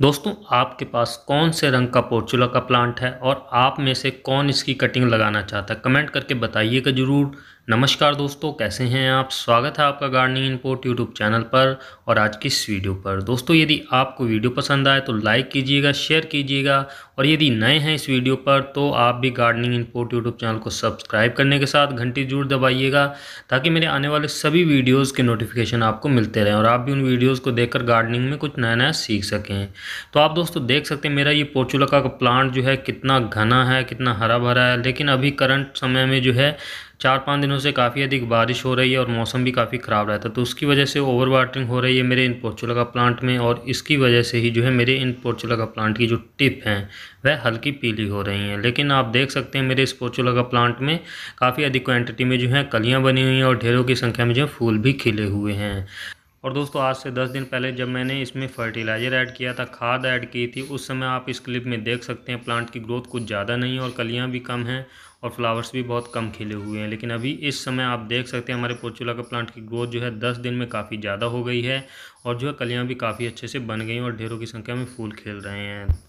दोस्तों आपके पास कौन से रंग का पोर्चुला का प्लांट है और आप में से कौन इसकी कटिंग लगाना चाहता है कमेंट करके बताइएगा ज़रूर नमस्कार दोस्तों कैसे हैं आप स्वागत है आपका गार्डनिंग इनपोर्ट यूट्यूब चैनल पर और आज की इस वीडियो पर दोस्तों यदि आपको वीडियो पसंद आए तो लाइक कीजिएगा शेयर कीजिएगा और यदि नए हैं इस वीडियो पर तो आप भी गार्डनिंग इनपोर्ट यूट्यूब चैनल को सब्सक्राइब करने के साथ घंटी जरूर दबाइएगा ताकि मेरे आने वाले सभी वीडियोज़ के नोटिफिकेशन आपको मिलते रहें और आप भी उन वीडियोज़ को देखकर गार्डनिंग में कुछ नया नया सीख सकें तो आप दोस्तों देख सकते हैं मेरा ये पोर्चुलका का प्लांट जो है कितना घना है कितना हरा भरा है लेकिन अभी करंट समय में जो है चार पाँच दिनों से काफ़ी अधिक बारिश हो रही है और मौसम भी काफ़ी ख़राब रहता है तो उसकी वजह से ओवर वाटरिंग हो रही है मेरे इन पोर्चुलगा का प्लांट में और इसकी वजह से ही जो है मेरे इन पोर्चुला का प्लांट की जो टिप हैं वह हल्की पीली हो रही हैं लेकिन आप देख सकते हैं मेरे इस पोर्चुला का प्लांट में काफ़ी अधिक क्वान्टिटी में जो है कलियाँ बनी हुई हैं और ढेरों की संख्या में जो है फूल भी खिले हुए हैं और दोस्तों आज से दस दिन पहले जब मैंने इसमें फर्टिलाइज़र ऐड किया था खाद ऐड की थी उस समय आप इस क्लिप में देख सकते हैं प्लांट की ग्रोथ कुछ ज़्यादा नहीं और कलियाँ भी कम हैं और फ्लावर्स भी बहुत कम खिले हुए हैं लेकिन अभी इस समय आप देख सकते हैं हमारे पोचूला का प्लांट की ग्रोथ जो है दस दिन में काफ़ी ज़्यादा हो गई है और जो है कलियाँ भी काफ़ी अच्छे से बन गई और ढेरों की संख्या में फूल खिल रहे हैं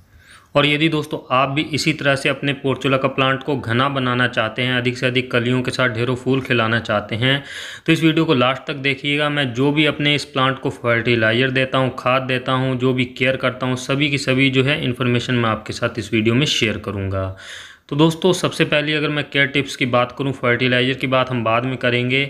और यदि दोस्तों आप भी इसी तरह से अपने पोर्चुला का प्लांट को घना बनाना चाहते हैं अधिक से अधिक कलियों के साथ ढेरों फूल खिलाना चाहते हैं तो इस वीडियो को लास्ट तक देखिएगा मैं जो भी अपने इस प्लांट को फर्टिलाइजर देता हूँ खाद देता हूँ जो भी केयर करता हूँ सभी की सभी जो है इन्फॉर्मेशन मैं आपके साथ इस वीडियो में शेयर करूँगा तो दोस्तों सबसे पहले अगर मैं केयर टिप्स की बात करूँ फर्टिलाइज़र की बात हम बाद में करेंगे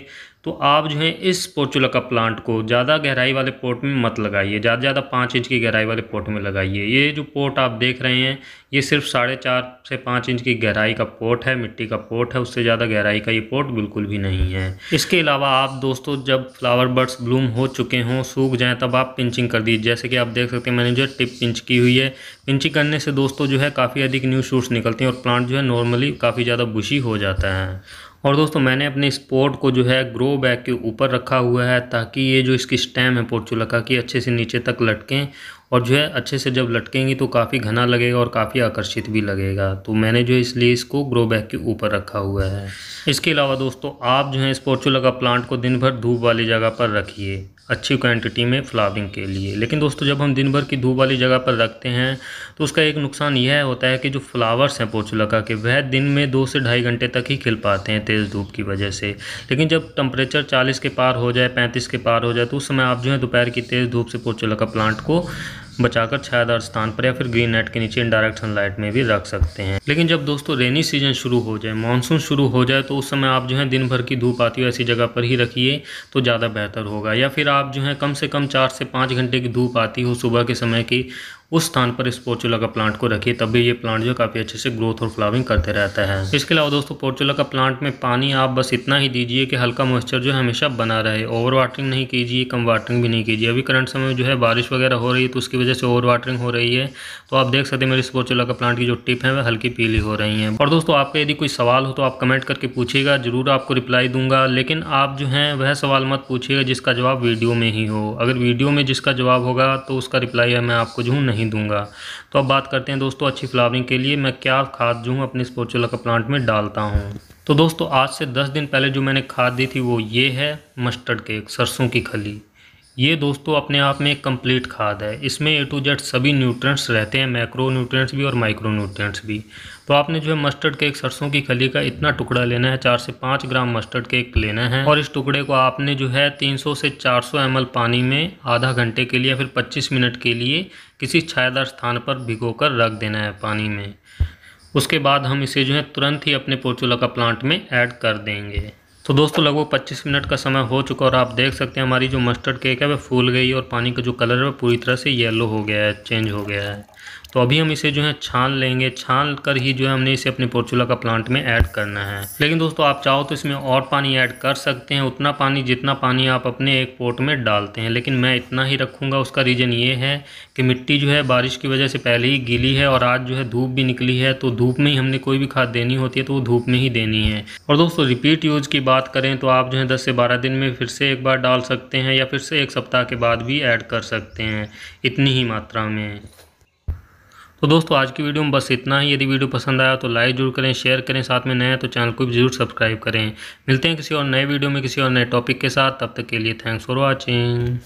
तो आप जो है इस पोर्चुला का प्लांट को ज़्यादा गहराई वाले पोर्ट में मत लगाइए ज़्यादा से ज़्यादा पाँच इंच की गहराई वाले पोर्ट में लगाइए ये जो पोर्ट आप देख रहे हैं ये सिर्फ साढ़े चार से पाँच इंच की गहराई का पोट है मिट्टी का पोट है उससे ज़्यादा गहराई का ये पोर्ट बिल्कुल भी नहीं है इसके अलावा आप दोस्तों जब फ्लावर बर्ड्स ब्लूम हो चुके हों सूख जाएँ तब आप पिंचिंग कर दीजिए जैसे कि आप देख सकते हैं मैंने जो है टिप पिंच की हुई है पिंचिंग करने से दोस्तों जो है काफ़ी अधिक न्यू शूट्स निकलते हैं और प्लांट जो है नॉर्मली काफ़ी ज़्यादा बुशी हो जाता है और दोस्तों मैंने अपने इस पॉट को जो है ग्रो बैग के ऊपर रखा हुआ है ताकि ये जो इसकी स्टैम है पोर्चुला का कि अच्छे से नीचे तक लटकें और जो है अच्छे से जब लटकेंगी तो काफ़ी घना लगेगा और काफ़ी आकर्षित भी लगेगा तो मैंने जो इसलिए इसको ग्रो बैग के ऊपर रखा हुआ है इसके अलावा दोस्तों आप जो है इस पोर्चुला का प्लांट को दिन भर धूप वाली जगह पर रखिए अच्छी क्वांटिटी में फ्लावरिंग के लिए लेकिन दोस्तों जब हम दिन भर की धूप वाली जगह पर रखते हैं तो उसका एक नुकसान यह होता है कि जो फ्लावर्स हैं पोचुला के वह दिन में दो से ढाई घंटे तक ही खिल पाते हैं तेज़ धूप की वजह से लेकिन जब टम्परेचर चालीस के पार हो जाए पैंतीस के पार हो जाए तो उस समय आप जो है दोपहर की तेज़ धूप से पोचुला प्लांट को बचाकर छायादार स्थान पर या फिर ग्रीन नेट के नीचे इनडायरेक्ट सनलाइट में भी रख सकते हैं लेकिन जब दोस्तों रेनी सीजन शुरू हो जाए मानसून शुरू हो जाए तो उस समय आप जो है दिन भर की धूप आती हो ऐसी जगह पर ही रखिए तो ज़्यादा बेहतर होगा या फिर आप जो है कम से कम चार से पाँच घंटे की धूप आती हो सुबह के समय की उस स्थान पर इस पोर्चुला का प्लांट को रखिए तभी ये प्लांट जो काफ़ी अच्छे से ग्रोथ और फ्लावरिंग करते रहता है इसके अलावा दोस्तों पोर्चुला का प्लांट में पानी आप बस इतना ही दीजिए कि हल्का मॉइस्चर जो हमेशा बना रहे ओवर वाटरिंग नहीं कीजिए कम वाटरिंग भी नहीं कीजिए अभी करंट समय जो है बारिश वगैरह हो रही है तो उसकी वजह से ओवर वाटरिंग हो रही है तो आप देख सकते हैं मेरे इस पोर्चुला का प्लांट की जो टिप है वह हल्की पीली हो रही हैं और दोस्तों आपका यदि कोई सवाल हो तो आप कमेंट करके पूछिएगा ज़रूर आपको रिप्लाई दूंगा लेकिन आप जो है वह सवाल मत पूछिएगा जिसका जवाब वीडियो में ही हो अगर वीडियो में जिसका जवाब होगा तो उसका रिप्लाई मैं आपको जो नहीं नहीं दूंगा तो अब बात करते हैं दोस्तों अच्छी फ्लावरिंग के लिए मैं क्या खाद जो हूँ अपने स्पोर्चुला का प्लांट में डालता हूँ तो दोस्तों आज से दस दिन पहले जो मैंने खाद दी थी वो ये है मस्टर्ड केक सरसों की खली ये दोस्तों अपने आप में एक कम्प्लीट खाद है इसमें ए टू जेड सभी न्यूट्रिएंट्स रहते हैं मैक्रो न्यूट्रिएंट्स भी और माइक्रो न्यूट्रिएंट्स भी तो आपने जो है मस्टर्ड केक सरसों की खली का इतना टुकड़ा लेना है चार से पाँच ग्राम मस्टर्ड केक लेना है और इस टुकड़े को आपने जो है तीन सौ से चार सौ एम पानी में आधा घंटे के लिए या फिर पच्चीस मिनट के लिए किसी छायादार स्थान पर भिगो कर रख देना है पानी में उसके बाद हम इसे जो है तुरंत ही अपने पोचोला का प्लांट में ऐड कर देंगे तो दोस्तों लगभग 25 मिनट का समय हो चुका और आप देख सकते हैं हमारी जो मस्टर्ड केक है वह फूल गई और पानी का जो कलर है वह पूरी तरह से येलो हो गया है चेंज हो गया है तो अभी हम इसे जो है छान लेंगे छान कर ही जो है हमने इसे अपने पोर्चुला का प्लांट में ऐड करना है लेकिन दोस्तों आप चाहो तो इसमें और पानी ऐड कर सकते हैं उतना पानी जितना पानी आप अपने एक पोट में डालते हैं लेकिन मैं इतना ही रखूँगा उसका रीज़न ये है कि मिट्टी जो है बारिश की वजह से पहले ही गीली है और आज जो है धूप भी निकली है तो धूप में ही हमने कोई भी खाद देनी होती है तो वो धूप में ही देनी है और दोस्तों रिपीट यूज़ की बात करें तो आप जो है दस से बारह दिन में फिर से एक बार डाल सकते हैं या फिर से एक सप्ताह के बाद भी ऐड कर सकते हैं इतनी ही मात्रा में तो दोस्तों आज की वीडियो में बस इतना ही यदि वीडियो पसंद आया तो लाइक जरूर करें शेयर करें साथ में नया तो चैनल को भी जरूर सब्सक्राइब करें मिलते हैं किसी और नए वीडियो में किसी और नए टॉपिक के साथ तब तक के लिए थैंक्स फॉर वॉचिंग